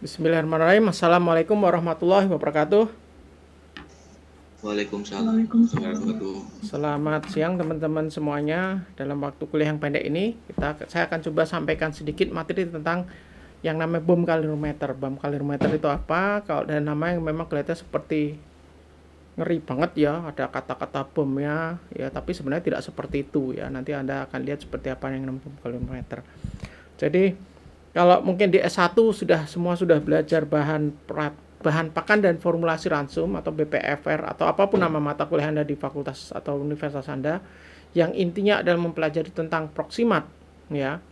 Bismillahirrahmanirrahim. Assalamualaikum warahmatullahi wabarakatuh. Waalaikumsalam. Selamat siang teman-teman semuanya. Dalam waktu kuliah yang pendek ini, kita saya akan coba sampaikan sedikit materi tentang yang namanya bom kalorimeter. Bom kalorimeter itu apa? Kalau dari nama yang memang kelihatannya seperti ngeri banget ya, ada kata-kata bomnya ya, tapi sebenarnya tidak seperti itu ya. Nanti Anda akan lihat seperti apa yang namanya bom kalorimeter. Jadi kalau mungkin di S1 sudah semua sudah belajar bahan bahan pakan dan formulasi ransum atau BPFR atau apapun nama mata kuliah Anda di fakultas atau universitas Anda yang intinya adalah mempelajari tentang proksimat ya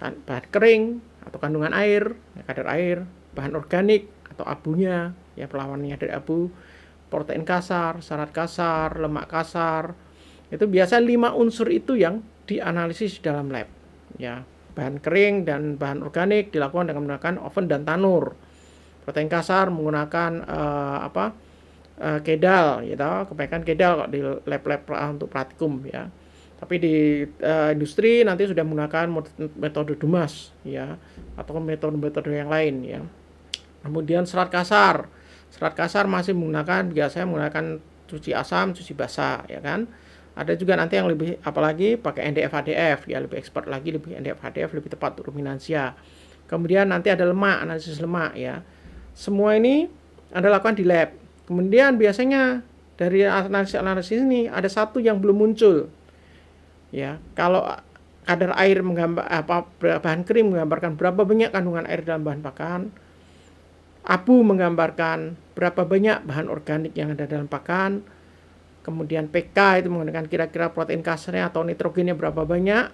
kan, bahan kering atau kandungan air ya, kadar air bahan organik atau abunya ya perlawanannya dari abu protein kasar syarat kasar lemak kasar itu biasa lima unsur itu yang dianalisis dalam lab ya bahan kering dan bahan organik dilakukan dengan menggunakan oven dan tanur. Protein kasar menggunakan uh, apa? Uh, kedal, gitu. kebaikan kedal kok di lab-lab untuk praktikum ya. Tapi di uh, industri nanti sudah menggunakan metode dumas ya atau metode-metode yang lain ya. Kemudian serat kasar. Serat kasar masih menggunakan biasanya menggunakan cuci asam, cuci basah ya kan ada juga nanti yang lebih apalagi pakai NDF HDF ya lebih expert lagi lebih NDF HDF lebih tepat untuk ruminansia. Kemudian nanti ada lemak, analisis lemak ya. Semua ini Anda lakukan di lab. Kemudian biasanya dari analisis-analisis ini ada satu yang belum muncul. Ya, kalau kadar air menggambar apa bahan krim menggambarkan berapa banyak kandungan air dalam bahan pakan. Abu menggambarkan berapa banyak bahan organik yang ada dalam pakan kemudian PK itu menggunakan kira-kira protein kasarnya atau nitrogennya berapa banyak,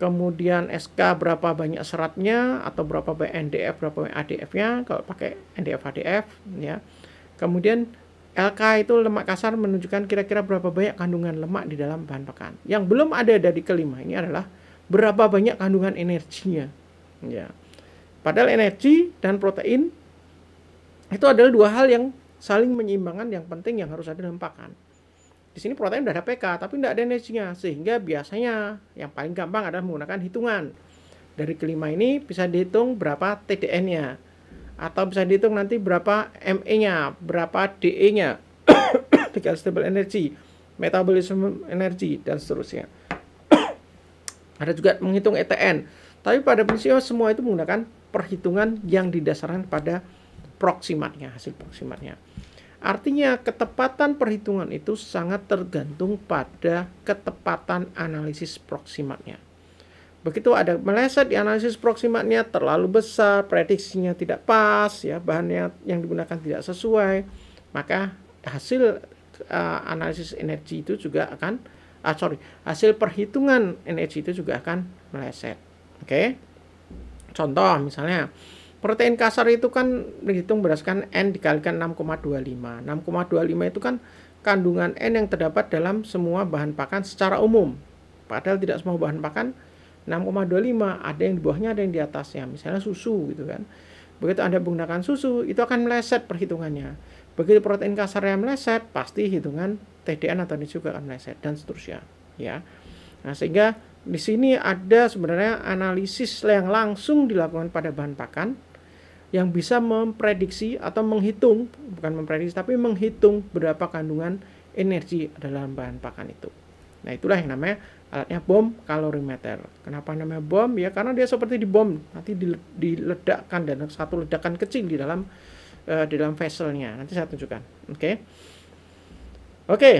kemudian SK berapa banyak seratnya atau berapa banyak NDF berapa banyak ADF-nya kalau pakai NDF ADF ya. Kemudian LK itu lemak kasar menunjukkan kira-kira berapa banyak kandungan lemak di dalam bahan pakan. Yang belum ada dari kelima ini adalah berapa banyak kandungan energinya. Ya. Padahal energi dan protein itu adalah dua hal yang saling menyeimbangkan yang penting yang harus ada dalam pakan di sini protein udah ada PK tapi tidak ada energinya sehingga biasanya yang paling gampang adalah menggunakan hitungan dari kelima ini bisa dihitung berapa TDN-nya atau bisa dihitung nanti berapa ME-nya, berapa DE-nya, tiga stable energy, metabolisme energi, dan seterusnya. ada juga menghitung ETN. Tapi pada prinsipnya semua itu menggunakan perhitungan yang didasarkan pada proksimatnya, hasil proksimatnya. Artinya ketepatan perhitungan itu sangat tergantung pada ketepatan analisis proksimatnya. Begitu ada meleset di analisis proksimatnya terlalu besar, prediksinya tidak pas, ya bahannya yang digunakan tidak sesuai, maka hasil uh, analisis energi itu juga akan uh, sorry hasil perhitungan energi itu juga akan meleset. Oke, okay? contoh misalnya protein kasar itu kan dihitung berdasarkan N dikalikan 6,25. 6,25 itu kan kandungan N yang terdapat dalam semua bahan pakan secara umum. Padahal tidak semua bahan pakan 6,25, ada yang di bawahnya, ada yang di atasnya. Misalnya susu gitu kan. Begitu Anda menggunakan susu, itu akan meleset perhitungannya. Begitu protein kasar yang meleset, pasti hitungan TDN atau ini juga akan meleset dan seterusnya, ya. Nah, sehingga di sini ada sebenarnya analisis yang langsung dilakukan pada bahan pakan yang bisa memprediksi atau menghitung, bukan memprediksi tapi menghitung berapa kandungan energi dalam bahan pakan itu. Nah, itulah yang namanya alatnya bom kalorimeter. Kenapa namanya bom? Ya karena dia seperti di bom nanti diledakkan dan satu ledakan kecil di dalam uh, di dalam vesselnya. Nanti saya tunjukkan. Oke. Okay. Oke. Okay.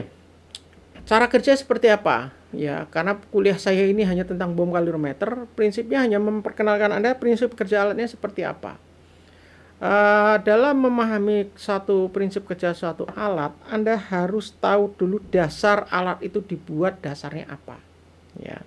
Cara kerja seperti apa? Ya, karena kuliah saya ini hanya tentang bom kalorimeter, prinsipnya hanya memperkenalkan Anda prinsip kerja alatnya seperti apa. Uh, dalam memahami satu prinsip kerja suatu alat, Anda harus tahu dulu dasar alat itu dibuat dasarnya apa. Ya.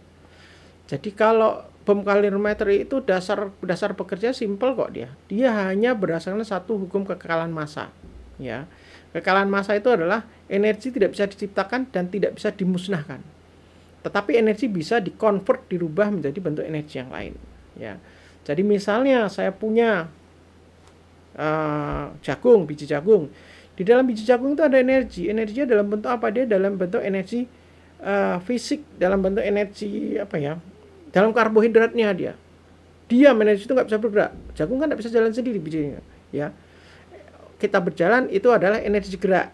Jadi kalau bom kalorimetri itu dasar dasar bekerja simpel kok dia. Dia hanya berdasarkan satu hukum kekekalan massa. Ya. Kekekalan massa itu adalah energi tidak bisa diciptakan dan tidak bisa dimusnahkan. Tetapi energi bisa dikonvert, dirubah menjadi bentuk energi yang lain. Ya. Jadi misalnya saya punya Eh, jagung, biji jagung. Di dalam biji jagung itu ada energi. Energinya dalam bentuk apa? Dia dalam bentuk energi uh, fisik, dalam bentuk energi apa ya? Dalam karbohidratnya dia. Dia energi itu nggak bisa bergerak. Jagung kan nggak bisa jalan sendiri bijinya, ya. Kita berjalan itu adalah energi gerak.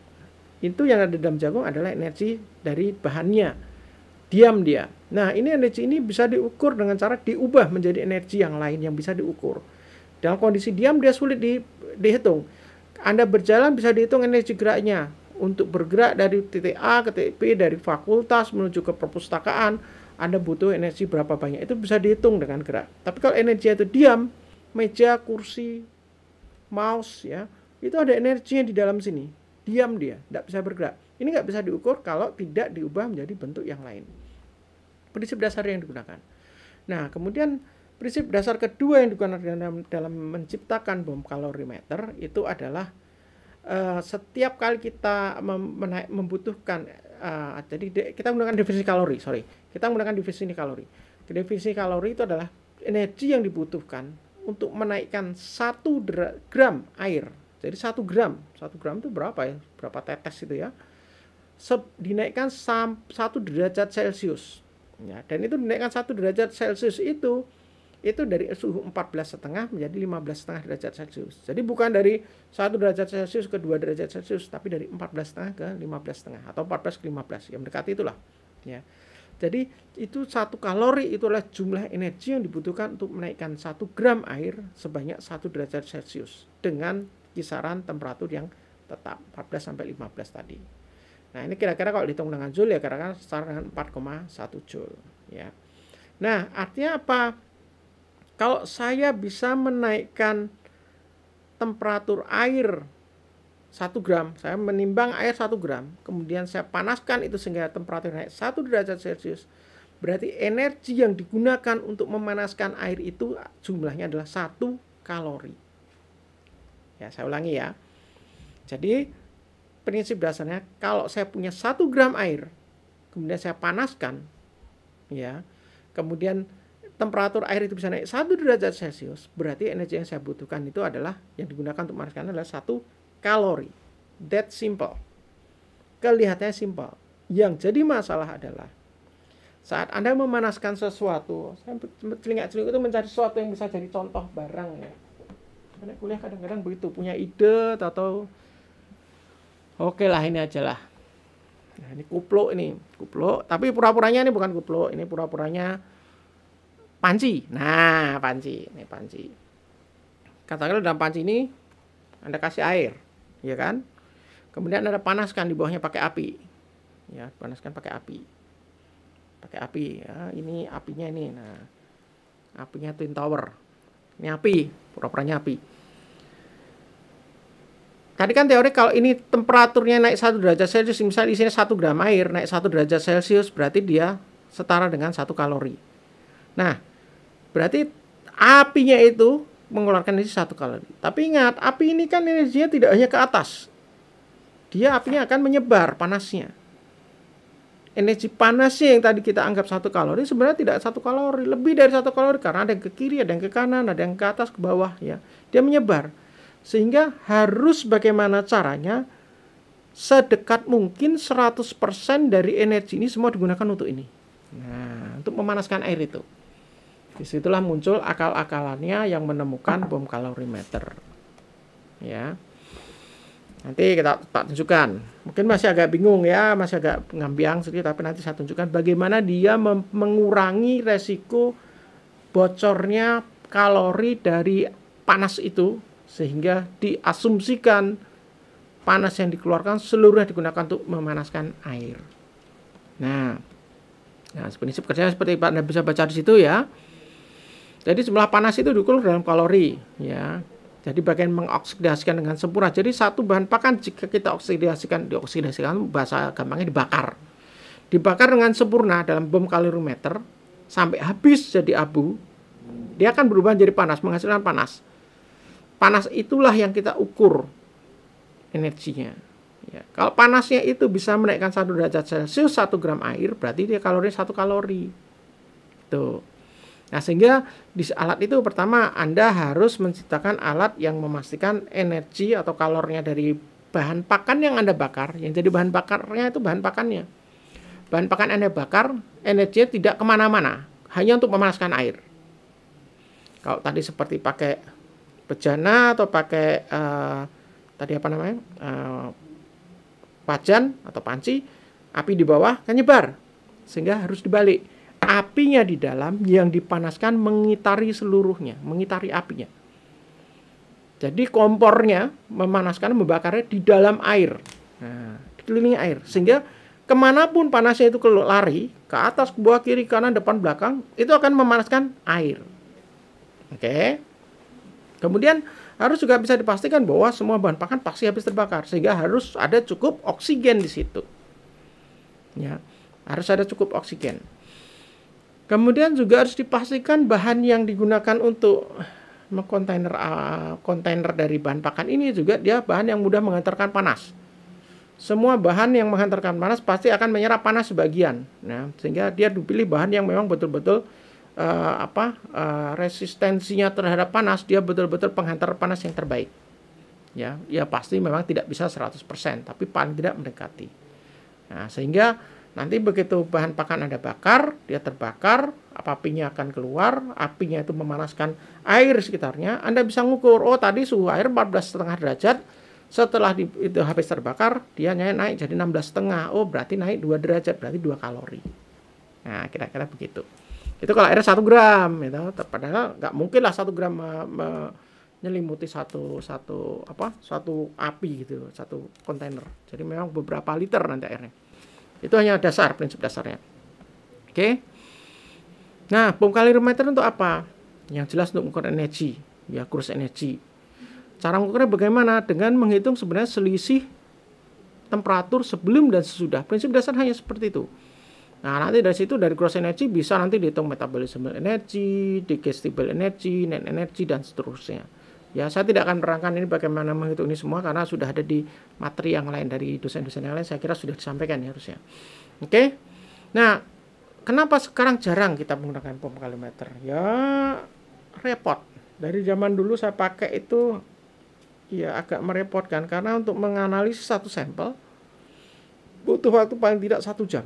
Itu yang ada dalam jagung adalah energi dari bahannya diam dia. Nah, ini energi ini bisa diukur dengan cara diubah menjadi energi yang lain yang bisa diukur. Dalam kondisi diam dia sulit di, dihitung. Anda berjalan bisa dihitung energi geraknya untuk bergerak dari titik A ke titik B dari fakultas menuju ke perpustakaan Anda butuh energi berapa banyak itu bisa dihitung dengan gerak tapi kalau energi itu diam meja kursi mouse ya itu ada energinya di dalam sini diam dia tidak bisa bergerak ini nggak bisa diukur kalau tidak diubah menjadi bentuk yang lain prinsip dasar yang digunakan nah kemudian Prinsip dasar kedua yang digunakan dalam, menciptakan bom kalorimeter itu adalah uh, setiap kali kita mem membutuhkan uh, jadi kita menggunakan definisi kalori, sorry, kita menggunakan definisi kalori. Definisi kalori itu adalah energi yang dibutuhkan untuk menaikkan satu gram air. Jadi satu gram, satu gram itu berapa ya? Berapa tetes itu ya? dinaikkan satu derajat Celcius. Ya, dan itu dinaikkan satu derajat Celcius itu itu dari suhu 14,5 menjadi 15,5 derajat Celcius. Jadi bukan dari 1 derajat Celcius ke 2 derajat Celcius, tapi dari 14,5 ke 15,5 atau 14 ke 15. Yang mendekati itulah. Ya. Jadi itu satu kalori itulah jumlah energi yang dibutuhkan untuk menaikkan 1 gram air sebanyak 1 derajat Celcius dengan kisaran temperatur yang tetap 14 sampai 15 tadi. Nah, ini kira-kira kalau dihitung dengan joule ya kira-kira setara dengan 4,1 joule ya. Nah, artinya apa? Kalau saya bisa menaikkan temperatur air 1 gram, saya menimbang air 1 gram, kemudian saya panaskan itu sehingga temperatur naik 1 derajat Celcius, berarti energi yang digunakan untuk memanaskan air itu jumlahnya adalah 1 kalori. Ya, saya ulangi ya. Jadi prinsip dasarnya kalau saya punya 1 gram air, kemudian saya panaskan, ya, kemudian temperatur air itu bisa naik 1 derajat Celcius, berarti energi yang saya butuhkan itu adalah yang digunakan untuk memanaskan adalah 1 kalori. That simple. Kelihatannya simple. Yang jadi masalah adalah saat Anda memanaskan sesuatu, saya celingak itu mencari sesuatu yang bisa jadi contoh barang ya. Karena kuliah kadang-kadang begitu punya ide atau oke lah ini aja lah. Nah, ini kuplo ini, kuplo. Tapi pura-puranya ini bukan kuplo. ini pura-puranya panci. Nah, panci. Ini panci. Katakanlah dalam panci ini Anda kasih air, ya kan? Kemudian Anda panaskan di bawahnya pakai api. Ya, panaskan pakai api. Pakai api ya. Ini apinya ini. Nah, apinya twin tower. Ini api, pura-puranya api. Tadi kan teori kalau ini temperaturnya naik 1 derajat Celcius, misalnya di sini 1 gram air naik 1 derajat Celcius berarti dia setara dengan 1 kalori. Nah, Berarti apinya itu mengeluarkan energi satu kalori. Tapi ingat, api ini kan energinya tidak hanya ke atas. Dia apinya akan menyebar panasnya. Energi panasnya yang tadi kita anggap satu kalori sebenarnya tidak satu kalori, lebih dari satu kalori karena ada yang ke kiri, ada yang ke kanan, ada yang ke atas, ke bawah ya. Dia menyebar. Sehingga harus bagaimana caranya sedekat mungkin 100% dari energi ini semua digunakan untuk ini. Nah, untuk memanaskan air itu. Disitulah muncul akal-akalannya yang menemukan bom kalorimeter. Ya. Nanti kita Pak tunjukkan. Mungkin masih agak bingung ya, masih agak ngambiang sedikit, tapi nanti saya tunjukkan bagaimana dia mengurangi resiko bocornya kalori dari panas itu sehingga diasumsikan panas yang dikeluarkan seluruhnya digunakan untuk memanaskan air. Nah, nah prinsip kerjanya seperti pak, Anda bisa baca di situ ya. Jadi jumlah panas itu diukur dalam kalori, ya. Jadi bagian mengoksidasikan dengan sempurna. Jadi satu bahan pakan jika kita oksidasikan, dioksidasikan bahasa gampangnya dibakar. Dibakar dengan sempurna dalam bom kalorimeter sampai habis jadi abu, dia akan berubah jadi panas, menghasilkan panas. Panas itulah yang kita ukur energinya. Ya, kalau panasnya itu bisa menaikkan satu derajat Celcius satu gram air, berarti dia kalori satu kalori. Tuh. Nah, sehingga di alat itu pertama Anda harus menciptakan alat yang memastikan energi atau kalornya dari bahan pakan yang Anda bakar, yang jadi bahan bakarnya itu bahan pakannya. Bahan pakan Anda bakar, energinya tidak kemana-mana, hanya untuk memanaskan air. Kalau tadi seperti pakai bejana atau pakai uh, tadi apa namanya uh, wajan atau panci, api di bawah kan nyebar, sehingga harus dibalik apinya di dalam yang dipanaskan mengitari seluruhnya, mengitari apinya. Jadi kompornya memanaskan, membakarnya di dalam air, nah, dikelilingi air, sehingga kemanapun panasnya itu lari ke atas, ke bawah, kiri, kanan, depan, belakang, itu akan memanaskan air. Oke. Kemudian harus juga bisa dipastikan bahwa semua bahan pakan pasti habis terbakar sehingga harus ada cukup oksigen di situ. Ya, harus ada cukup oksigen. Kemudian juga harus dipastikan bahan yang digunakan untuk kontainer ah, kontainer dari bahan pakan ini juga dia bahan yang mudah menghantarkan panas. Semua bahan yang menghantarkan panas pasti akan menyerap panas sebagian. Nah, sehingga dia dipilih bahan yang memang betul-betul uh, apa uh, resistensinya terhadap panas dia betul-betul penghantar panas yang terbaik. Ya, ya pasti memang tidak bisa 100%, tapi paling tidak mendekati. Nah, sehingga Nanti begitu bahan pakan Anda bakar, dia terbakar, apinya akan keluar, apinya itu memanaskan air sekitarnya. Anda bisa ngukur, oh tadi suhu air 14,5 derajat, setelah di, itu habis terbakar, dia naik jadi 16,5. Oh, berarti naik 2 derajat, berarti 2 kalori. Nah, kira-kira begitu. Itu kalau airnya 1 gram, gitu. padahal nggak mungkin lah 1 gram menyelimuti satu satu apa satu api gitu satu kontainer jadi memang beberapa liter nanti airnya itu hanya dasar, prinsip dasarnya. Oke. Okay? Nah, bom kalorimeter untuk apa? Yang jelas untuk mengukur energi, ya kurus energi. Cara mengukurnya bagaimana? Dengan menghitung sebenarnya selisih temperatur sebelum dan sesudah. Prinsip dasar hanya seperti itu. Nah, nanti dari situ dari kurus energi bisa nanti dihitung metabolisme energi, digestible energi, net energi dan seterusnya. Ya, saya tidak akan merangkan ini bagaimana menghitung ini semua karena sudah ada di materi yang lain dari dosen-dosen yang lain. Saya kira sudah disampaikan ya harusnya. Oke. Nah, kenapa sekarang jarang kita menggunakan pom kalimeter? Ya, repot. Dari zaman dulu saya pakai itu ya agak merepotkan karena untuk menganalisis satu sampel butuh waktu paling tidak satu jam.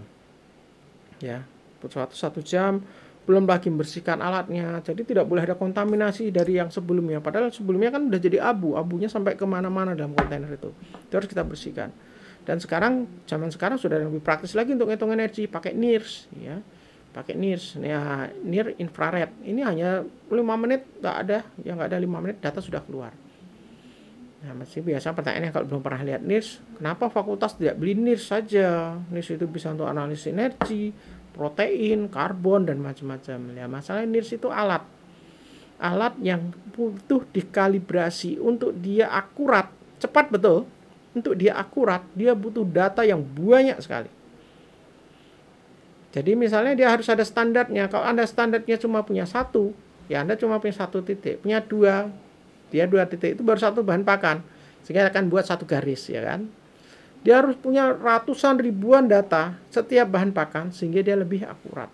Ya, butuh waktu satu jam belum lagi membersihkan alatnya jadi tidak boleh ada kontaminasi dari yang sebelumnya padahal sebelumnya kan udah jadi abu abunya sampai kemana-mana dalam kontainer itu Terus kita bersihkan dan sekarang zaman sekarang sudah lebih praktis lagi untuk ngitung energi pakai NIRS ya pakai NIRS ya NIR infrared ini hanya 5 menit nggak ada ya nggak ada 5 menit data sudah keluar Nah, masih biasa pertanyaannya kalau belum pernah lihat NIRS, kenapa fakultas tidak beli NIRS saja? NIRS itu bisa untuk analisis energi, protein, karbon dan macam-macam. Ya, masalah NIRS itu alat. Alat yang butuh dikalibrasi untuk dia akurat, cepat betul. Untuk dia akurat, dia butuh data yang banyak sekali. Jadi misalnya dia harus ada standarnya. Kalau Anda standarnya cuma punya satu, ya Anda cuma punya satu titik. Punya dua, dia dua titik itu baru satu bahan pakan. Sehingga akan buat satu garis, ya kan? Dia harus punya ratusan ribuan data setiap bahan pakan sehingga dia lebih akurat.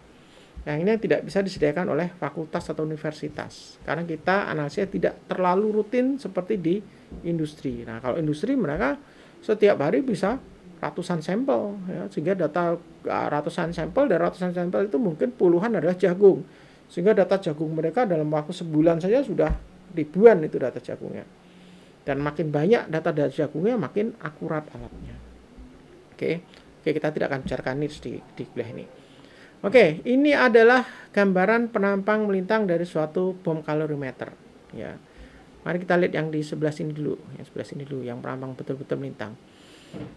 Yang ini yang tidak bisa disediakan oleh fakultas atau universitas. Karena kita analisisnya tidak terlalu rutin seperti di industri. Nah, kalau industri mereka setiap hari bisa ratusan sampel ya, sehingga data ah, ratusan sampel dan ratusan sampel itu mungkin puluhan adalah jagung. Sehingga data jagung mereka dalam waktu sebulan saja sudah ribuan itu data jagungnya. Dan makin banyak data dari jagungnya, makin akurat alatnya. Oke, oke kita tidak akan bicarakan nits di, di kuliah ini. Oke, ini adalah gambaran penampang melintang dari suatu bom kalorimeter. Ya, mari kita lihat yang di sebelah sini dulu, yang sebelah sini dulu, yang penampang betul-betul melintang.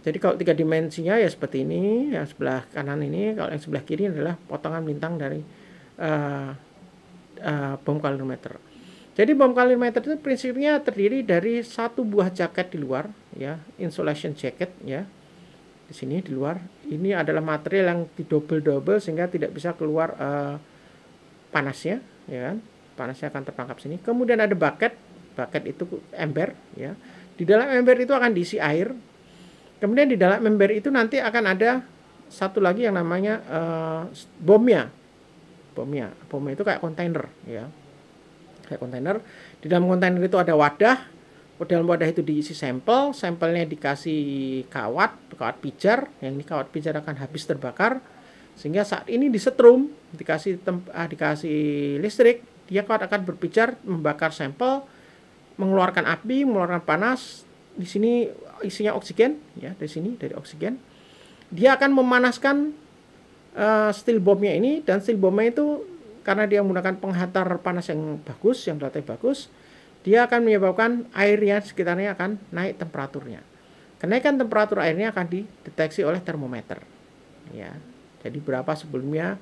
Jadi kalau tiga dimensinya ya seperti ini, yang sebelah kanan ini, kalau yang sebelah kiri adalah potongan melintang dari uh, uh, bom kalorimeter. Jadi bom kalimeter itu prinsipnya terdiri dari satu buah jaket di luar, ya, insulation jacket, ya, di sini di luar. Ini adalah material yang didobel-dobel sehingga tidak bisa keluar uh, panasnya, ya kan? Panasnya akan tertangkap sini. Kemudian ada bucket, bucket itu ember, ya. Di dalam ember itu akan diisi air. Kemudian di dalam ember itu nanti akan ada satu lagi yang namanya uh, bomnya, bomnya, bomnya itu kayak kontainer, ya sebagai kontainer. Di dalam kontainer itu ada wadah. Dalam wadah itu diisi sampel, sampelnya dikasih kawat, kawat pijar, yang ini kawat pijar akan habis terbakar. Sehingga saat ini disetrum, dikasih tem ah, dikasih listrik, dia kawat akan berpijar membakar sampel, mengeluarkan api, mengeluarkan panas. Di sini isinya oksigen, ya di sini dari oksigen. Dia akan memanaskan uh, steel bombnya ini dan steel bombnya itu karena dia menggunakan penghantar panas yang bagus, yang relatif bagus, dia akan menyebabkan airnya sekitarnya akan naik temperaturnya. Kenaikan temperatur airnya akan dideteksi oleh termometer. Ya. Jadi berapa sebelumnya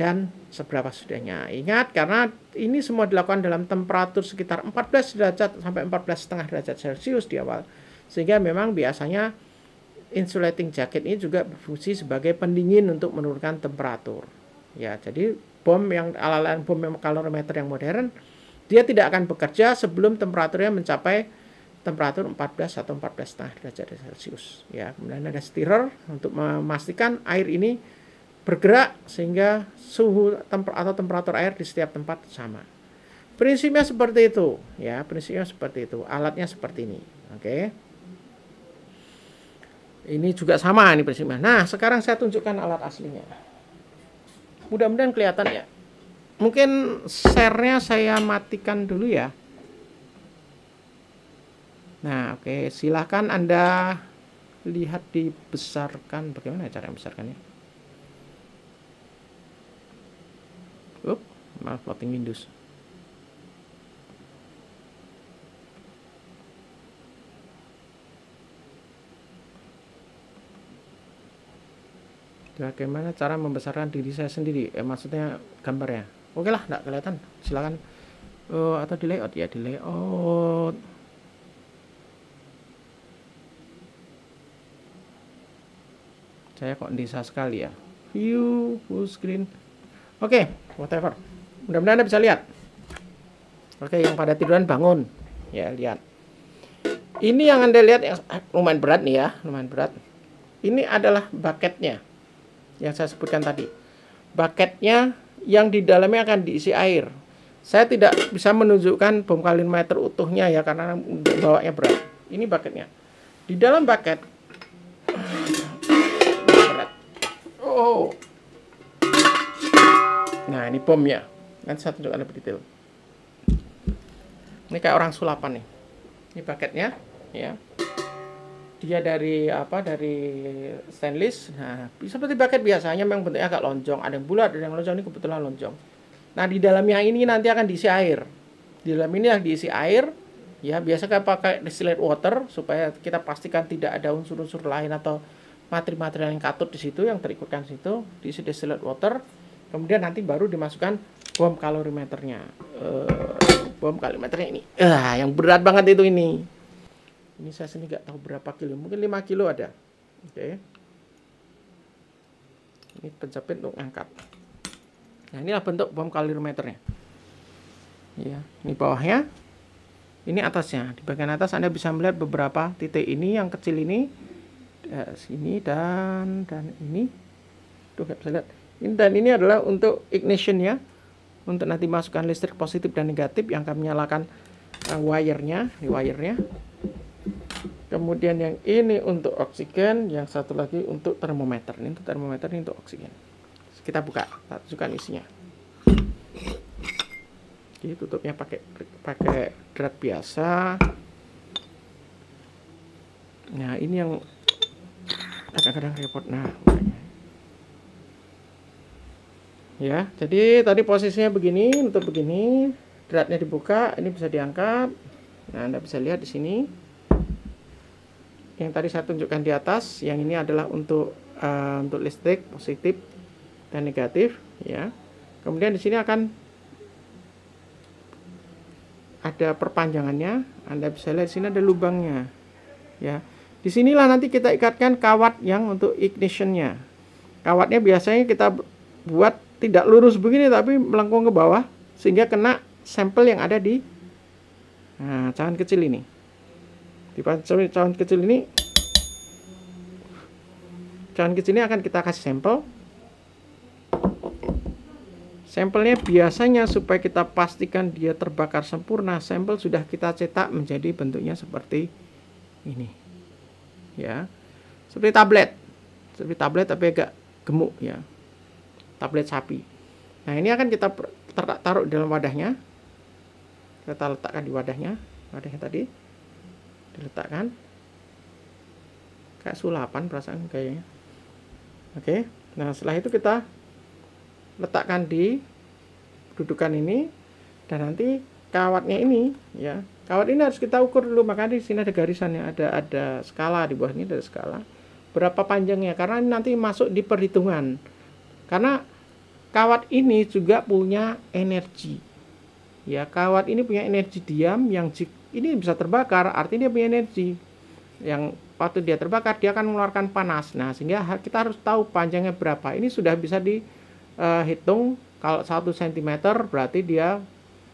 dan seberapa sudahnya. Ingat karena ini semua dilakukan dalam temperatur sekitar 14 derajat sampai 14 setengah derajat Celcius di awal. Sehingga memang biasanya insulating jacket ini juga berfungsi sebagai pendingin untuk menurunkan temperatur. Ya, jadi bom yang alat-alat bom yang kalorimeter yang modern, dia tidak akan bekerja sebelum temperaturnya mencapai temperatur 14 atau 14 derajat Celcius. Ya, kemudian ada stirrer untuk memastikan air ini bergerak sehingga suhu temper atau temperatur air di setiap tempat sama. Prinsipnya seperti itu, ya, prinsipnya seperti itu. Alatnya seperti ini. Oke. Okay. Ini juga sama nih prinsipnya. Nah, sekarang saya tunjukkan alat aslinya mudah-mudahan kelihatan ya mungkin share-nya saya matikan dulu ya nah oke okay. silahkan anda lihat dibesarkan bagaimana cara membesarkannya Up, maaf loading Windows bagaimana cara membesarkan diri saya sendiri eh, maksudnya gambarnya oke lah tidak kelihatan silakan uh, atau di layout ya di layout saya kok desa sekali ya view full screen oke okay, whatever mudah-mudahan anda bisa lihat oke okay, yang pada tiduran bangun ya lihat ini yang anda lihat yang eh, lumayan berat nih ya lumayan berat ini adalah bucketnya yang saya sebutkan tadi. Bucketnya yang di dalamnya akan diisi air. Saya tidak bisa menunjukkan bom kalimeter utuhnya ya karena bawanya berat. Ini bucketnya. Di dalam bucket berat. Oh. Nah, ini bomnya. Nanti saya tunjukkan lebih detail. Ini kayak orang sulapan nih. Ini bucketnya, ya dia dari apa dari stainless nah seperti paket biasanya memang bentuknya agak lonjong ada yang bulat ada yang lonjong ini kebetulan lonjong nah di dalamnya ini nanti akan diisi air di dalam ini akan diisi air ya biasa kita pakai distilled water supaya kita pastikan tidak ada unsur-unsur lain atau materi-materi yang katut di situ yang terikutkan situ diisi distilled water kemudian nanti baru dimasukkan bom kalorimeternya uh, bom kalorimeternya ini uh, yang berat banget itu ini ini saya sendiri nggak tahu berapa kilo, mungkin 5 kilo ada. Oke. Okay. Ini penjepit untuk angkat. Nah, inilah bentuk bom kalorimeternya. Ya, ini bawahnya. Ini atasnya. Di bagian atas Anda bisa melihat beberapa titik ini yang kecil ini eh, sini dan dan ini. Tuh nggak bisa lihat. Ini dan ini adalah untuk ignition ya. Untuk nanti masukkan listrik positif dan negatif yang akan menyalakan uh, eh, wirenya, di wirenya. Kemudian yang ini untuk oksigen, yang satu lagi untuk termometer. Ini untuk termometer, ini untuk oksigen. Kita buka, tunjukkan isinya. Jadi tutupnya pakai pakai drat biasa. Nah, ini yang kadang-kadang repot. Nah, makanya. ya, jadi tadi posisinya begini, untuk begini, dratnya dibuka, ini bisa diangkat. Nah, Anda bisa lihat di sini yang tadi saya tunjukkan di atas yang ini adalah untuk uh, untuk listrik positif dan negatif ya kemudian di sini akan ada perpanjangannya Anda bisa lihat sini ada lubangnya ya Di sinilah nanti kita ikatkan kawat yang untuk ignitionnya kawatnya biasanya kita buat tidak lurus begini tapi melengkung ke bawah sehingga kena sampel yang ada di nah, cawan kecil ini cawan kecil ini cawan kecil ini akan kita kasih sampel sampelnya biasanya supaya kita pastikan dia terbakar sempurna sampel sudah kita cetak menjadi bentuknya seperti ini ya seperti tablet seperti tablet tapi agak gemuk ya tablet sapi nah ini akan kita taruh dalam wadahnya kita letakkan di wadahnya wadahnya tadi diletakkan kayak sulapan perasaan kayaknya oke nah setelah itu kita letakkan di dudukan ini dan nanti kawatnya ini ya kawat ini harus kita ukur dulu makanya di sini ada garisannya ada ada skala di bawah ini ada skala berapa panjangnya karena ini nanti masuk di perhitungan karena kawat ini juga punya energi ya kawat ini punya energi diam yang ini bisa terbakar, artinya dia punya energi yang waktu dia terbakar dia akan mengeluarkan panas. Nah, sehingga kita harus tahu panjangnya berapa. Ini sudah bisa dihitung eh, kalau 1 cm berarti dia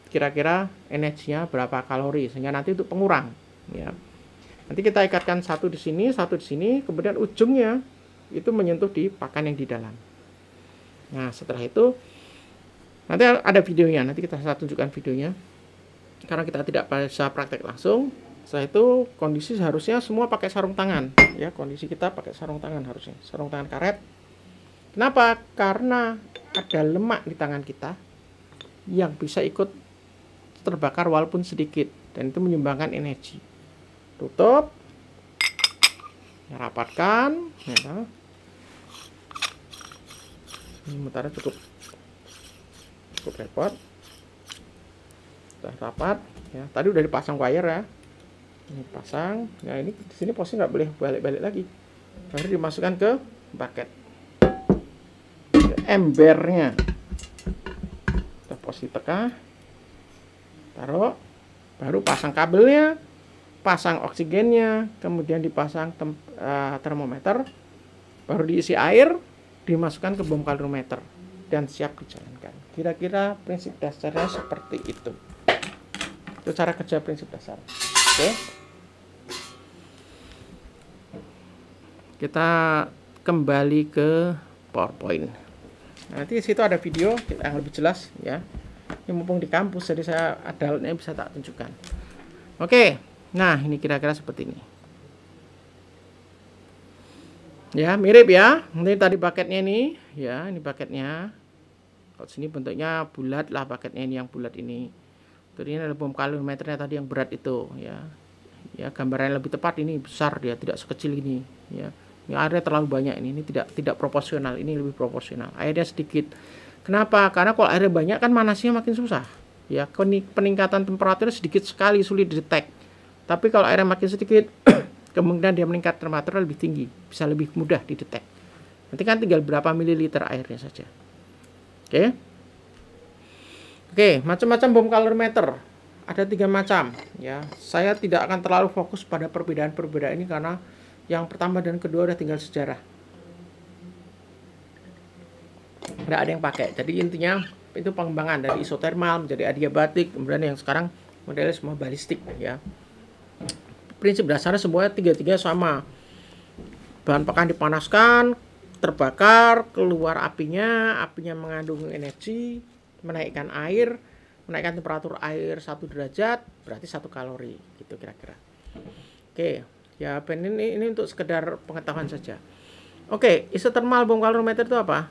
kira-kira energinya berapa kalori sehingga nanti untuk pengurang ya. Nanti kita ikatkan satu di sini, satu di sini, kemudian ujungnya itu menyentuh di pakan yang di dalam. Nah, setelah itu nanti ada videonya, nanti kita saya tunjukkan videonya karena kita tidak bisa praktek langsung setelah itu kondisi seharusnya semua pakai sarung tangan ya kondisi kita pakai sarung tangan harusnya sarung tangan karet kenapa karena ada lemak di tangan kita yang bisa ikut terbakar walaupun sedikit dan itu menyumbangkan energi tutup rapatkan ya. ini mutarnya cukup cukup repot sudah rapat ya tadi udah dipasang wire ya ini pasang nah ini di sini posisi nggak boleh balik-balik lagi baru dimasukkan ke bucket embernya kita posisi tekan taruh baru pasang kabelnya pasang oksigennya kemudian dipasang uh, termometer baru diisi air dimasukkan ke bom kalorimeter dan siap dijalankan kira-kira prinsip dasarnya seperti itu itu cara kerja prinsip dasar. Oke. Kita kembali ke PowerPoint. Nanti situ ada video yang lebih jelas ya. Ini mumpung di kampus jadi saya ada yang bisa tak tunjukkan. Oke. Nah, ini kira-kira seperti ini. Ya, mirip ya. Ini tadi paketnya ini, ya, ini paketnya. Kalau sini bentuknya bulat lah paketnya ini yang bulat ini. Jadi ini adalah bom kalimeternya tadi yang berat itu ya. Ya gambarnya lebih tepat ini besar dia tidak sekecil ini ya. Ini airnya terlalu banyak ini, ini tidak tidak proporsional, ini lebih proporsional. Airnya sedikit. Kenapa? Karena kalau airnya banyak kan manasnya makin susah. Ya, peningkatan temperatur sedikit sekali sulit detek Tapi kalau airnya makin sedikit, kemungkinan dia meningkat temperatur lebih tinggi, bisa lebih mudah didetek. Nanti kan tinggal berapa mililiter airnya saja. Oke. Okay? Oke, macam-macam bom kalorimeter. Ada tiga macam, ya. Saya tidak akan terlalu fokus pada perbedaan-perbedaan ini karena yang pertama dan kedua udah tinggal sejarah. Nggak ada yang pakai. Jadi intinya itu pengembangan dari isotermal menjadi adiabatik, kemudian yang sekarang modelnya semua balistik, ya. Prinsip dasarnya semuanya tiga-tiga sama. Bahan pekan dipanaskan, terbakar, keluar apinya, apinya mengandung energi, menaikkan air, menaikkan temperatur air satu derajat berarti satu kalori gitu kira-kira. Oke, ya pen ini ini untuk sekedar pengetahuan saja. Oke, isotermal bom kalorimeter itu apa?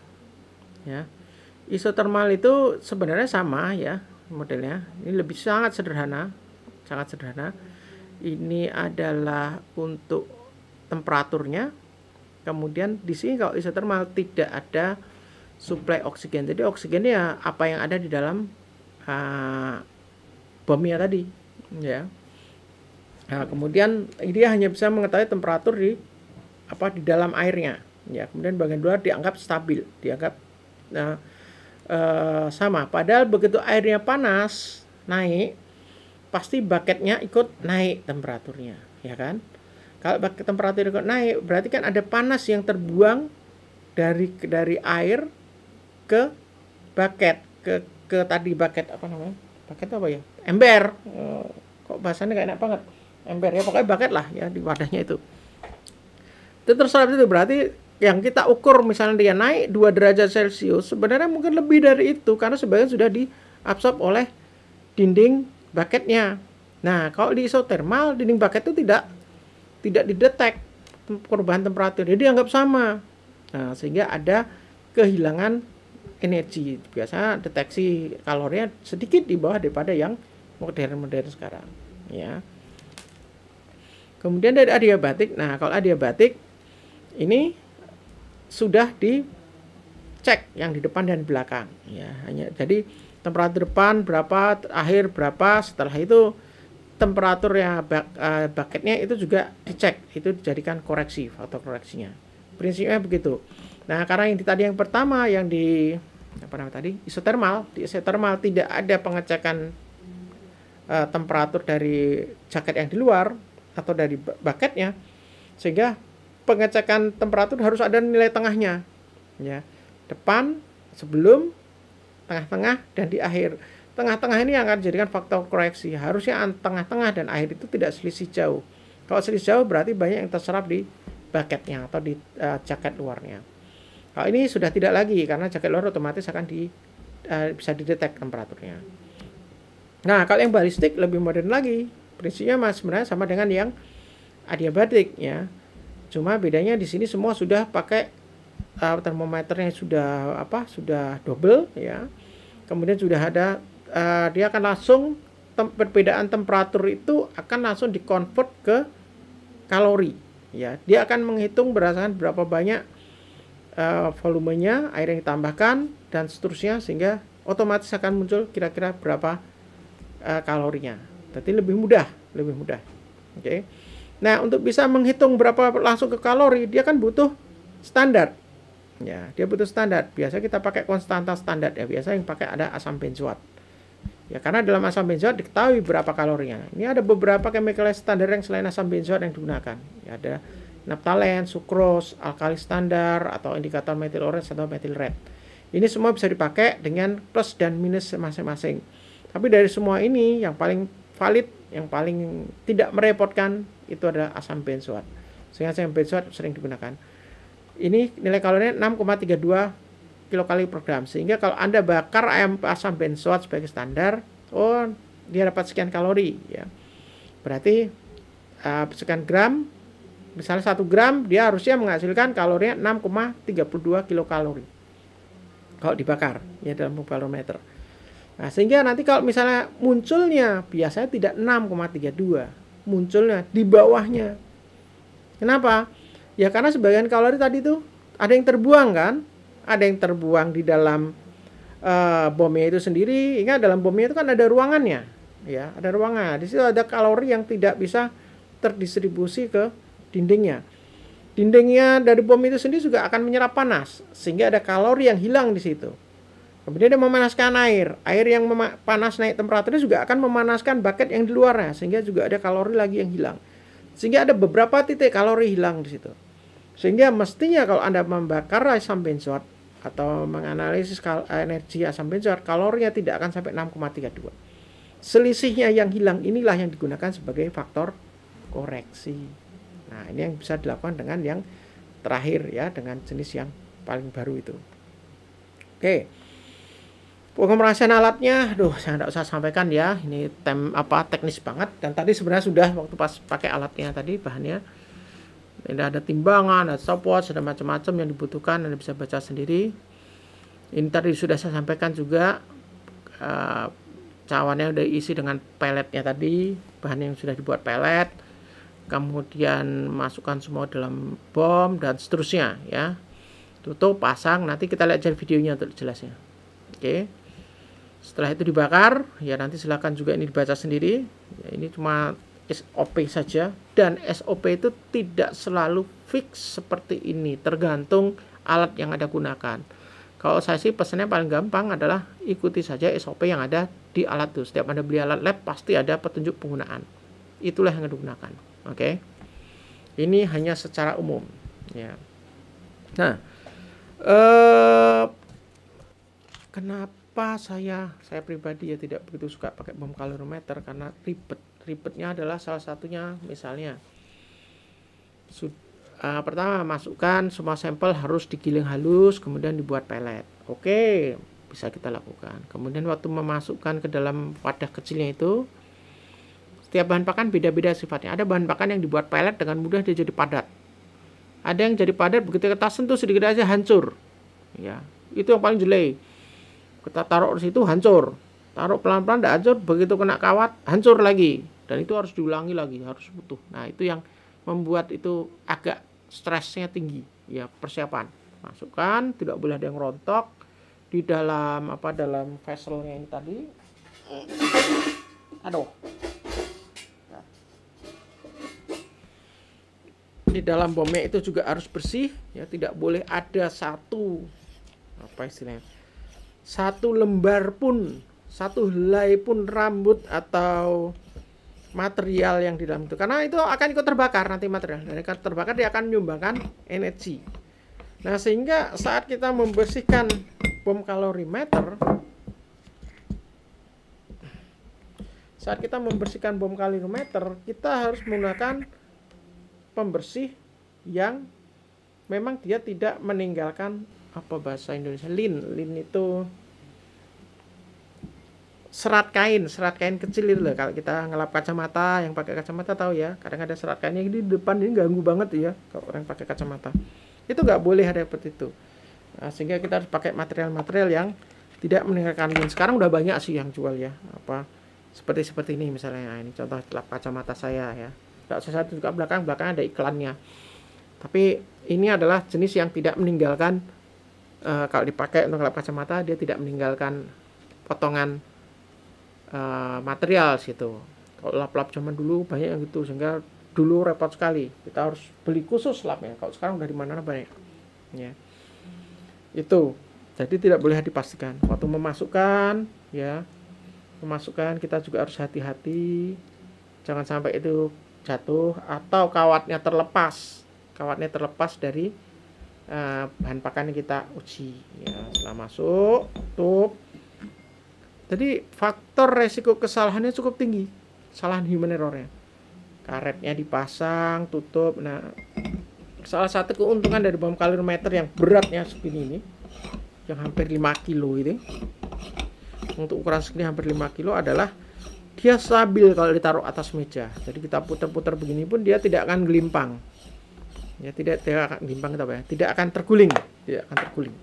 Ya. Isotermal itu sebenarnya sama ya modelnya. Ini lebih sangat sederhana, sangat sederhana. Ini adalah untuk temperaturnya. Kemudian di sini kalau isotermal tidak ada suplai oksigen. Jadi oksigennya ya apa yang ada di dalam uh, bomnya tadi, ya. Nah, kemudian dia hanya bisa mengetahui temperatur di apa di dalam airnya, ya. Kemudian bagian luar dianggap stabil, dianggap uh, uh, sama. Padahal begitu airnya panas naik, pasti bucketnya ikut naik temperaturnya, ya kan? Kalau temperatur ikut naik, berarti kan ada panas yang terbuang dari dari air ke bucket ke ke tadi bucket apa namanya bucket apa ya ember oh, kok bahasanya gak enak banget ember ya pokoknya bucket lah ya di wadahnya itu itu terus habis itu berarti yang kita ukur misalnya dia naik 2 derajat celcius sebenarnya mungkin lebih dari itu karena sebagian sudah diabsorb oleh dinding bucketnya nah kalau di isotermal dinding bucket itu tidak tidak didetek perubahan temperatur jadi dianggap sama nah sehingga ada kehilangan energi biasa deteksi kalorinya sedikit di bawah daripada yang modern-modern sekarang ya kemudian dari adiabatik nah kalau adiabatik ini sudah dicek yang di depan dan belakang ya hanya jadi temperatur depan berapa akhir berapa setelah itu temperatur yang baketnya eh, bucketnya itu juga dicek itu dijadikan koreksi faktor koreksinya prinsipnya begitu Nah, karena yang tadi yang pertama yang di apa namanya tadi isotermal, di isotermal tidak ada pengecekan uh, temperatur dari jaket yang di luar atau dari bucketnya, sehingga pengecekan temperatur harus ada nilai tengahnya, ya depan, sebelum, tengah-tengah dan di akhir. Tengah-tengah ini yang akan dijadikan faktor koreksi. Harusnya tengah-tengah dan akhir itu tidak selisih jauh. Kalau selisih jauh berarti banyak yang terserap di bucketnya atau di uh, jaket luarnya. Kalau ini sudah tidak lagi karena jaket luar otomatis akan di uh, bisa didetek temperaturnya. Nah, kalau yang balistik lebih modern lagi. Prinsipnya mas sebenarnya sama dengan yang adiabatik ya. Cuma bedanya di sini semua sudah pakai uh, termometernya sudah apa? Sudah double ya. Kemudian sudah ada uh, dia akan langsung tem perbedaan temperatur itu akan langsung dikonvert ke kalori ya. Dia akan menghitung berdasarkan berapa banyak uh, volumenya, air yang ditambahkan dan seterusnya sehingga otomatis akan muncul kira-kira berapa uh, kalorinya. Jadi lebih mudah, lebih mudah. Oke. Okay. Nah, untuk bisa menghitung berapa langsung ke kalori, dia kan butuh standar. Ya, dia butuh standar. Biasa kita pakai konstanta standar ya. Biasa yang pakai ada asam benzoat. Ya, karena dalam asam benzoat diketahui berapa kalorinya. Ini ada beberapa chemical standar yang selain asam benzoat yang digunakan. Ya, ada naphtalen, sukros, alkali standar, atau indikator metil orange atau metil red. Ini semua bisa dipakai dengan plus dan minus masing-masing. Tapi dari semua ini, yang paling valid, yang paling tidak merepotkan, itu adalah asam benzoat. Sehingga asam benzoat sering digunakan. Ini nilai kalorinya 6,32 kilokali per gram. Sehingga kalau Anda bakar ayam asam benzoat sebagai standar, oh dia dapat sekian kalori. ya Berarti uh, sekian gram misalnya 1 gram dia harusnya menghasilkan kalorinya 6,32 kilokalori kalau dibakar ya dalam balometer. Nah, sehingga nanti kalau misalnya munculnya biasanya tidak 6,32, munculnya di bawahnya. Kenapa? Ya karena sebagian kalori tadi tuh ada yang terbuang kan? Ada yang terbuang di dalam uh, bomnya itu sendiri. Ingat dalam bomnya itu kan ada ruangannya, ya, ada ruangan. Di situ ada kalori yang tidak bisa terdistribusi ke dindingnya. Dindingnya dari bom itu sendiri juga akan menyerap panas, sehingga ada kalori yang hilang di situ. Kemudian dia memanaskan air. Air yang panas naik temperaturnya juga akan memanaskan bucket yang di luarnya, sehingga juga ada kalori lagi yang hilang. Sehingga ada beberapa titik kalori hilang di situ. Sehingga mestinya kalau Anda membakar asam benzoat atau menganalisis energi asam benzoat, kalorinya tidak akan sampai 6,32. Selisihnya yang hilang inilah yang digunakan sebagai faktor koreksi. Nah, ini yang bisa dilakukan dengan yang terakhir ya, dengan jenis yang paling baru itu. Oke. Pengoperasian alatnya, duh saya tidak usah sampaikan ya. Ini tem apa teknis banget dan tadi sebenarnya sudah waktu pas pakai alatnya tadi bahannya ini ada timbangan, ada support ada macam-macam yang dibutuhkan, Anda bisa baca sendiri. Ini tadi sudah saya sampaikan juga uh, cawannya udah isi dengan peletnya tadi, bahan yang sudah dibuat pelet kemudian masukkan semua dalam bom dan seterusnya ya tutup pasang nanti kita lihat jadi videonya untuk jelasnya oke setelah itu dibakar ya nanti silahkan juga ini dibaca sendiri ya, ini cuma SOP saja dan SOP itu tidak selalu fix seperti ini tergantung alat yang ada gunakan kalau saya sih pesannya paling gampang adalah ikuti saja SOP yang ada di alat itu setiap Anda beli alat lab pasti ada petunjuk penggunaan itulah yang digunakan. Oke. Okay? Ini hanya secara umum, ya. Nah, eh kenapa saya saya pribadi ya tidak begitu suka pakai bom kalorimeter karena ribet. Ribetnya adalah salah satunya misalnya uh, pertama masukkan semua sampel harus digiling halus kemudian dibuat pelet oke bisa kita lakukan kemudian waktu memasukkan ke dalam wadah kecilnya itu Tiap bahan pakan beda-beda sifatnya. Ada bahan pakan yang dibuat pelet dengan mudah dia jadi padat. Ada yang jadi padat begitu kita sentuh sedikit aja hancur. Ya, itu yang paling jelek. Kita taruh di situ hancur. Taruh pelan-pelan tidak hancur, begitu kena kawat hancur lagi. Dan itu harus diulangi lagi, harus butuh. Nah, itu yang membuat itu agak stresnya tinggi. Ya, persiapan. Masukkan, tidak boleh ada yang rontok di dalam apa dalam vesselnya ini tadi. Aduh, di dalam bomnya itu juga harus bersih ya tidak boleh ada satu apa istilahnya satu lembar pun satu helai pun rambut atau material yang di dalam itu karena itu akan ikut terbakar nanti material dan akan terbakar dia akan menyumbangkan energi nah sehingga saat kita membersihkan bom kalorimeter saat kita membersihkan bom kalorimeter kita harus menggunakan pembersih yang memang dia tidak meninggalkan apa bahasa Indonesia lin lin itu serat kain serat kain kecil itu loh kalau kita ngelap kacamata yang pakai kacamata tahu ya kadang ada serat kainnya di depan ini ganggu banget ya kalau orang pakai kacamata itu nggak boleh ada seperti itu nah, sehingga kita harus pakai material-material yang tidak meninggalkan lin sekarang udah banyak sih yang jual ya apa seperti seperti ini misalnya nah, ini contoh lap kacamata saya ya tidak saya satu juga belakang belakang ada iklannya tapi ini adalah jenis yang tidak meninggalkan uh, kalau dipakai untuk gelap kacamata dia tidak meninggalkan potongan uh, material situ kalau lap-lap zaman dulu banyak yang gitu sehingga dulu repot sekali kita harus beli khusus lapnya kalau sekarang dari mana banyak ya itu jadi tidak boleh dipastikan waktu memasukkan ya memasukkan kita juga harus hati-hati jangan sampai itu jatuh atau kawatnya terlepas kawatnya terlepas dari uh, bahan pakan yang kita uji ya, setelah masuk tutup jadi faktor resiko kesalahannya cukup tinggi kesalahan human errornya karetnya dipasang tutup nah salah satu keuntungan dari bom kalorimeter yang beratnya segini ini yang hampir 5 kilo ini, untuk ukuran segini hampir 5 kilo adalah dia stabil kalau ditaruh atas meja jadi kita putar-putar begini pun dia tidak akan gelimpang ya tidak tidak akan gelimpang apa ya tidak akan terguling tidak akan terguling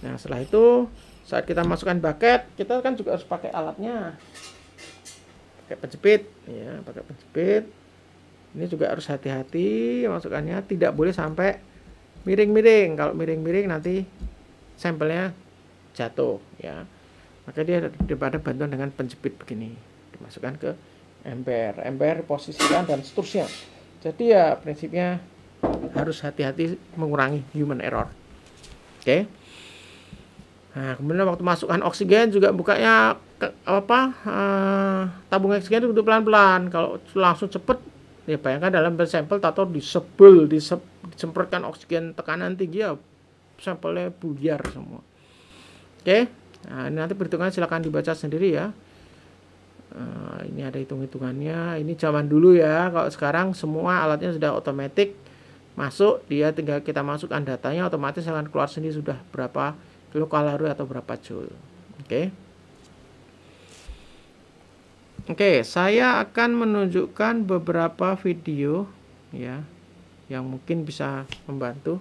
nah setelah itu saat kita masukkan bucket kita kan juga harus pakai alatnya pakai penjepit ya pakai penjepit ini juga harus hati-hati masukannya tidak boleh sampai miring-miring kalau miring-miring nanti sampelnya jatuh ya maka dia daripada bantuan dengan penjepit begini dimasukkan ke ember ember posisikan dan seterusnya jadi ya prinsipnya harus hati-hati mengurangi human error oke okay? Nah, kemudian waktu masukkan oksigen juga bukanya ke, apa uh, tabung oksigen itu pelan-pelan. Kalau langsung cepet, ya bayangkan dalam sampel atau disebel, disep, disemprotkan oksigen tekanan tinggi ya sampelnya buyar semua. Oke. Okay? Nah, nanti perhitungan silahkan dibaca sendiri ya. Uh, ini ada hitung-hitungannya. Ini zaman dulu ya. Kalau sekarang semua alatnya sudah otomatis masuk, dia tinggal kita masukkan datanya otomatis akan keluar sendiri sudah berapa kilokalori atau berapa joule. Oke. Okay. Oke, okay, saya akan menunjukkan beberapa video ya yang mungkin bisa membantu.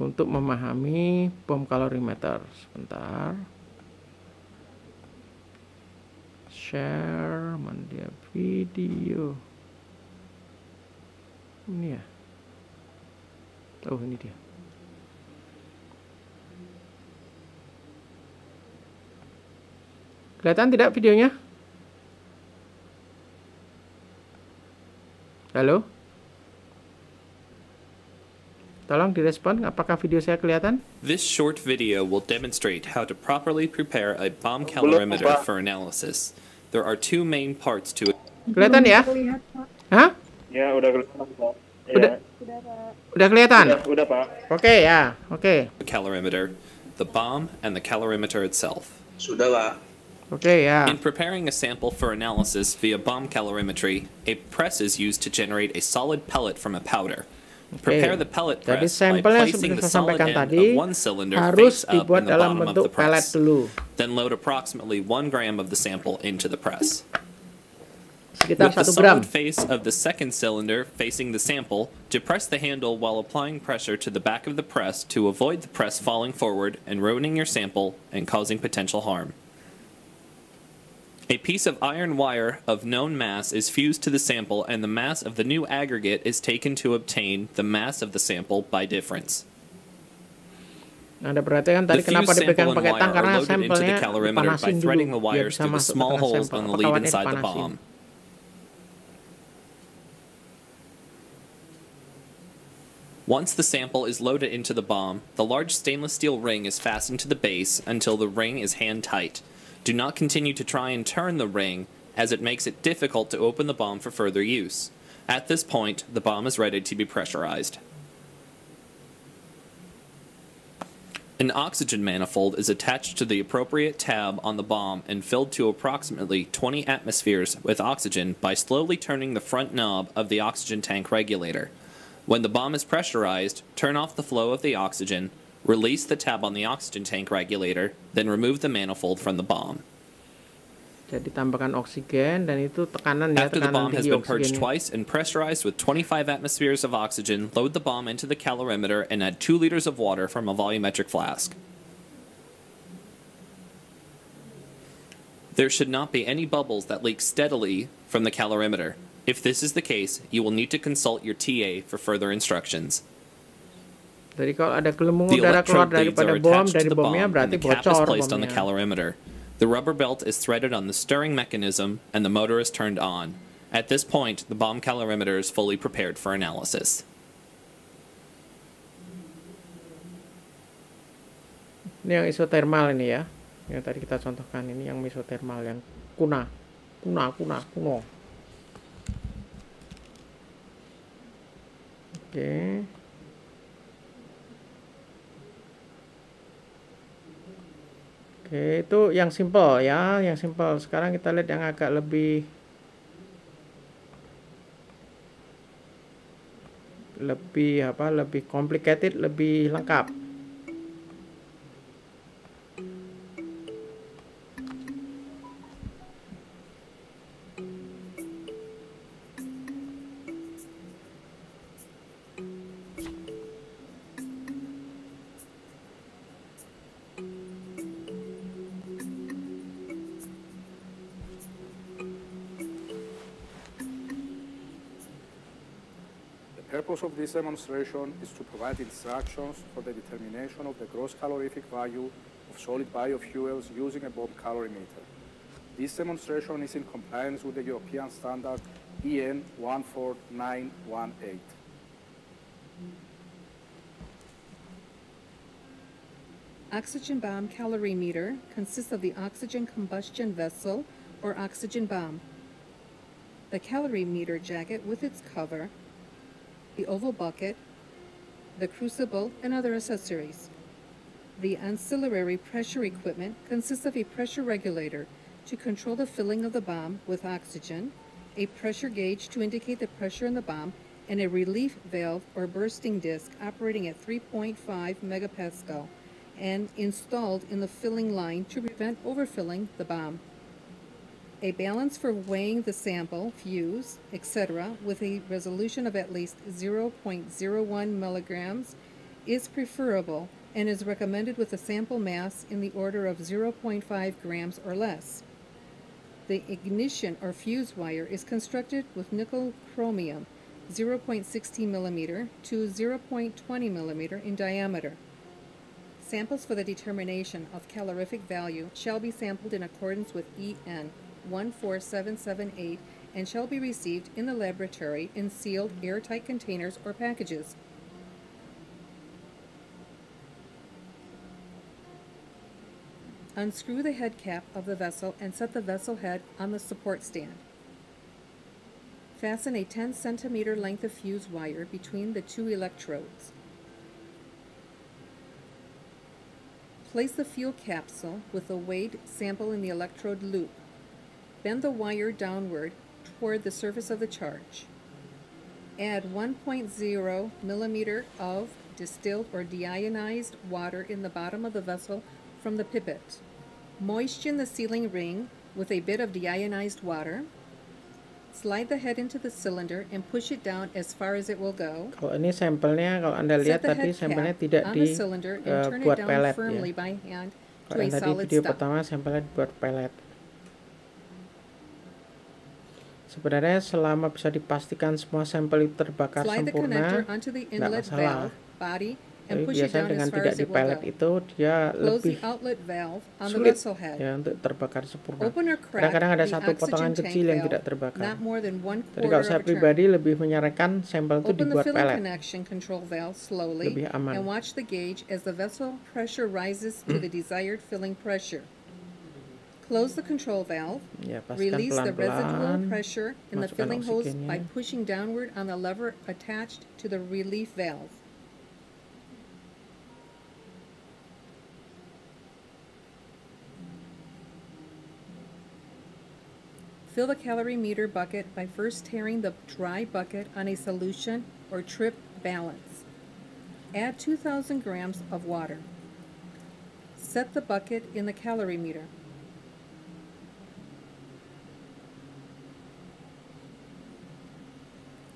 untuk memahami pom kalorimeter. Sebentar. Share media video. Ini ya. Oh, ini dia. Kelihatan tidak videonya? Halo? Tolong direspon, apakah video saya kelihatan? This short video will demonstrate how to properly prepare a bomb calorimeter for analysis. There are two main parts to it. Kelihatan ya? Hah? Ya, udah kelihatan, Pak. Udah, ya. udah kelihatan? Udah, udah Pak. Oke, okay, ya. Oke. Okay. The calorimeter, the bomb, and the calorimeter itself. Sudah, Pak. Okay, yeah. In preparing a sample for analysis via bomb calorimetry, a press is used to generate a solid pellet from a powder. Prepare the pellet press the sampelnya seperti saya sampaikan tadi harus the bottom of the press. Then load approximately 1 gram of the sample into the press. With the solid face of the second cylinder facing the sample, depress the handle while applying pressure to the back of the press to avoid the press falling forward and ruining your sample and causing potential harm. A piece of iron wire of known mass is fused to the sample and the mass of the new aggregate is taken to obtain the mass of the sample by difference. Anda perhatikan tadi kenapa dipegang pakai tang karena sampelnya dipanasin dulu biar bisa masuk ke tengah inside the bomb. Once the sample is loaded into the bomb, the large stainless steel ring is fastened to the base until the ring is hand tight. Do not continue to try and turn the ring, as it makes it difficult to open the bomb for further use. At this point, the bomb is ready to be pressurized. An oxygen manifold is attached to the appropriate tab on the bomb and filled to approximately 20 atmospheres with oxygen by slowly turning the front knob of the oxygen tank regulator. When the bomb is pressurized, turn off the flow of the oxygen, Release the tab on the oxygen tank regulator, then remove the manifold from the bomb. Jadi tambahkan oksigen dan itu tekanan ya, After the bomb has been purged twice and pressurized with 25 atmospheres of oxygen, load the bomb into the calorimeter and add 2 liters of water from a volumetric flask. There should not be any bubbles that leak steadily from the calorimeter. If this is the case, you will need to consult your TA for further instructions. Jadi kalau ada gelembung udara keluar daripada bom dari bomnya berarti bocor bomnya. The rubber belt is threaded on the stirring mechanism and the motor is turned on. At this point, the bomb calorimeter is fully prepared for analysis. Ini yang isotermal ini ya. Yang tadi kita contohkan ini yang isotermal yang kuna. Kuna, kuna, kuno. Oke. Okay. Oke, itu yang simple ya, yang simple. Sekarang kita lihat yang agak lebih lebih apa? lebih complicated, lebih lengkap. purpose of this demonstration is to provide instructions for the determination of the gross calorific value of solid biofuels using a bomb calorimeter. This demonstration is in compliance with the European standard EN 14918. Oxygen bomb calorimeter consists of the oxygen combustion vessel or oxygen bomb. The calorimeter jacket with its cover the oval bucket, the crucible, and other accessories. The ancillary pressure equipment consists of a pressure regulator to control the filling of the bomb with oxygen, a pressure gauge to indicate the pressure in the bomb, and a relief valve or bursting disc operating at 3.5 megapascal and installed in the filling line to prevent overfilling the bomb a balance for weighing the sample, fuse, etc., with a resolution of at least 0.01 milligrams is preferable and is recommended with a sample mass in the order of 0.5 grams or less. The ignition or fuse wire is constructed with nickel chromium 0.60 millimeter to 0.20 millimeter in diameter. Samples for the determination of calorific value shall be sampled in accordance with EN 14778 and shall be received in the laboratory in sealed airtight containers or packages. Unscrew the head cap of the vessel and set the vessel head on the support stand. Fasten a 10 centimeter length of fuse wire between the two electrodes. Place the fuel capsule with a weighed sample in the electrode loop. Bend the wire downward toward the surface of the charge. Add 1.0 millimeter of distilled or deionized water in the bottom of the vessel from the pipette. Moisten the sealing ring with a bit of deionized water. Slide the head into the cylinder and push it down as far as it will go. Kalau ini sampelnya kalau Anda lihat tadi sampelnya tidak dibuat uh, pelet ya. Kalau tadi video stop. pertama sampelnya dibuat pelet. Sebenarnya selama bisa dipastikan semua sampel itu terbakar Slide sempurna, tidak masalah. Body, Tapi biasanya dengan tidak dipelet itu dia lebih sulit ya untuk terbakar sempurna. Kadang-kadang ada satu potongan kecil yang tidak terbakar. Jadi kalau saya pribadi lebih menyarankan sampel itu dibuat pelet, lebih aman. Close the control valve. Release the residual pressure in the filling hose by pushing downward on the lever attached to the relief valve. Fill the meter bucket by first tearing the dry bucket on a solution or trip balance. Add 2,000 grams of water. Set the bucket in the meter.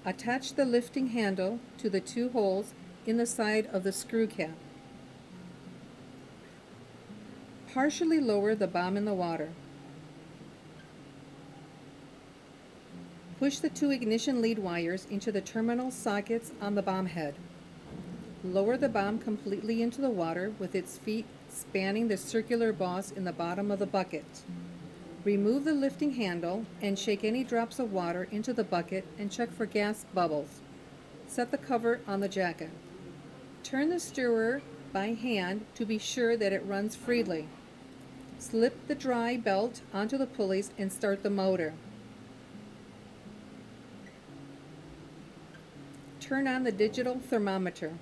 Attach the lifting handle to the two holes in the side of the screw cap. Partially lower the bomb in the water. Push the two ignition lead wires into the terminal sockets on the bomb head. Lower the bomb completely into the water with its feet spanning the circular boss in the bottom of the bucket. Remove the lifting handle and shake any drops of water into the bucket and check for gas bubbles. Set the cover on the jacket. Turn the stirrer by hand to be sure that it runs freely. Slip the dry belt onto the pulleys and start the motor. Turn on the digital thermometer.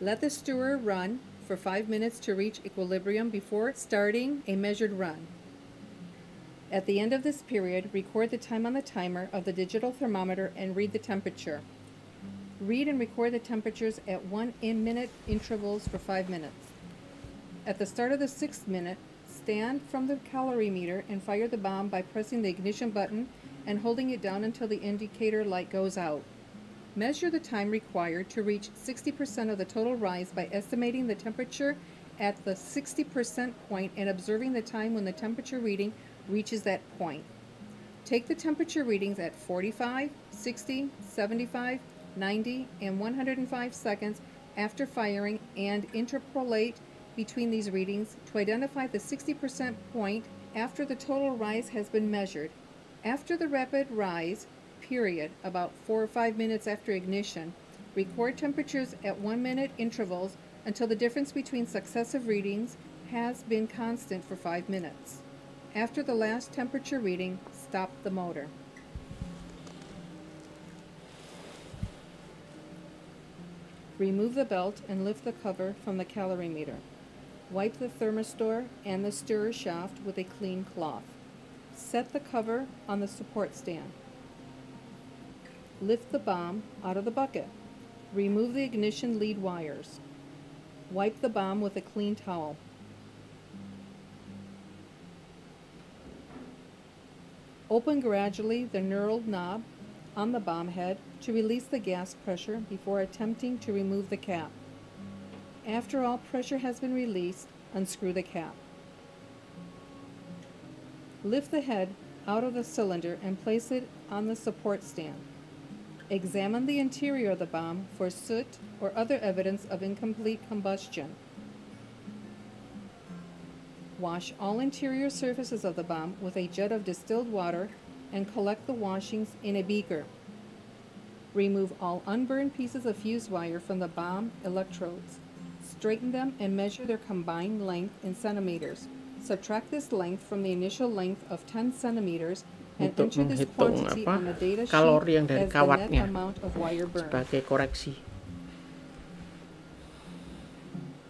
Let the stirrer run for 5 minutes to reach equilibrium before starting a measured run. At the end of this period, record the time on the timer of the digital thermometer and read the temperature. Read and record the temperatures at one in minute intervals for five minutes. At the start of the sixth minute, stand from the calorimeter and fire the bomb by pressing the ignition button and holding it down until the indicator light goes out. Measure the time required to reach 60% of the total rise by estimating the temperature at the 60% point and observing the time when the temperature reading reaches that point. Take the temperature readings at 45, 60, 75, 90, and 105 seconds after firing and interpolate between these readings to identify the 60% point after the total rise has been measured. After the rapid rise period, about 4 or 5 minutes after ignition, record temperatures at 1 minute intervals until the difference between successive readings has been constant for 5 minutes. After the last temperature reading, stop the motor. Remove the belt and lift the cover from the calorimeter. Wipe the thermistor and the stirrer shaft with a clean cloth. Set the cover on the support stand. Lift the bomb out of the bucket. Remove the ignition lead wires. Wipe the bomb with a clean towel. Open gradually the knurled knob on the bomb head to release the gas pressure before attempting to remove the cap. After all pressure has been released, unscrew the cap. Lift the head out of the cylinder and place it on the support stand. Examine the interior of the bomb for soot or other evidence of incomplete combustion. Wash all interior surfaces of the bomb with a jet of distilled water and collect the washings in a beaker. Remove all unburned pieces of fuse wire from the bomb electrodes. Straighten them and measure their combined length in centimeters. Subtract this length from the initial length of 10 centimeters and Untuk enter this quantity apa, on the data sheet yang dari as the net amount of wire burned.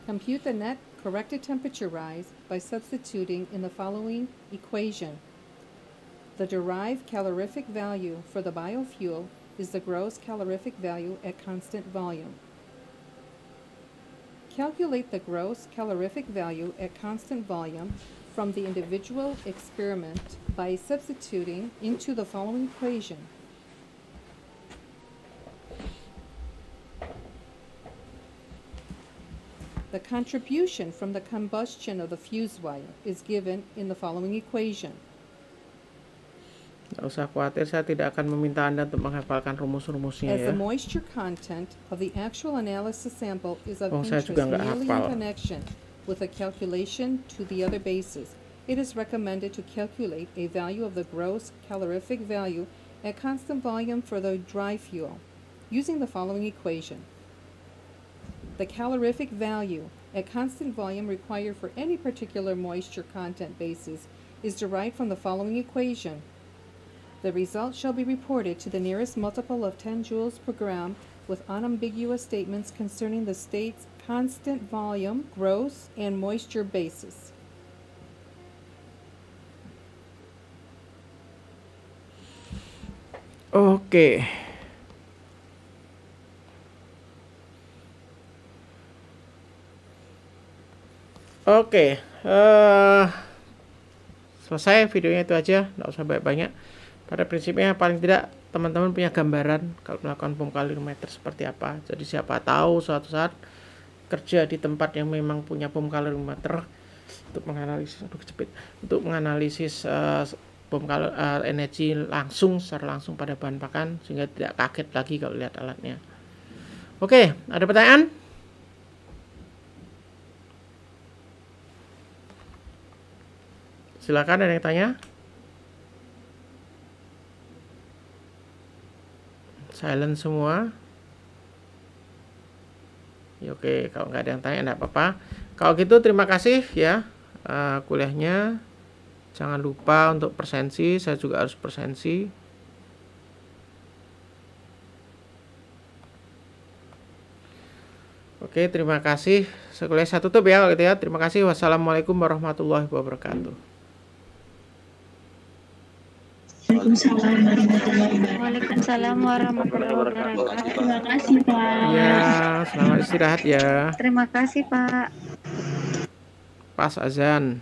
Compute the net Correct a temperature rise by substituting in the following equation. The derived calorific value for the biofuel is the gross calorific value at constant volume. Calculate the gross calorific value at constant volume from the individual experiment by substituting into the following equation. The contribution from the combustion of the fuse wire is given in the following equation. Tidak usah khawatir, saya tidak akan meminta Anda untuk menghafalkan rumus-rumusnya As the moisture content of the actual analysis sample is of oh, interest in connection with a calculation to the other bases, it is recommended to calculate a value of the gross calorific value at constant volume for the dry fuel using the following equation. The calorific value at constant volume required for any particular moisture content basis is derived from the following equation. The result shall be reported to the nearest multiple of 10 joules per gram with unambiguous statements concerning the state's constant volume, gross, and moisture basis. Okay. Oke, okay, uh, eh, selesai videonya itu aja, nggak usah banyak-banyak. Pada prinsipnya paling tidak teman-teman punya gambaran kalau melakukan bom kalorimeter seperti apa. Jadi siapa tahu suatu saat kerja di tempat yang memang punya kalorimeter untuk menganalisis aduh cepet, untuk menganalisis uh, bom kalor uh, eh, energi langsung secara langsung pada bahan pakan sehingga tidak kaget lagi kalau lihat alatnya. Oke, okay, ada pertanyaan? Silakan ada yang tanya. Silent semua. Ya, oke, kalau nggak ada yang tanya, enggak apa-apa. Kalau gitu, terima kasih ya uh, kuliahnya. Jangan lupa untuk persensi, saya juga harus persensi. Oke, terima kasih. Sekolah satu tutup ya kalau gitu ya. Terima kasih. Wassalamualaikum warahmatullahi wabarakatuh. Waalaikumsalam warahmatullahi wabarakatuh. wabarakatuh. Terima kasih Pak. Ya, selamat istirahat ya. Terima kasih Pak. Pas azan.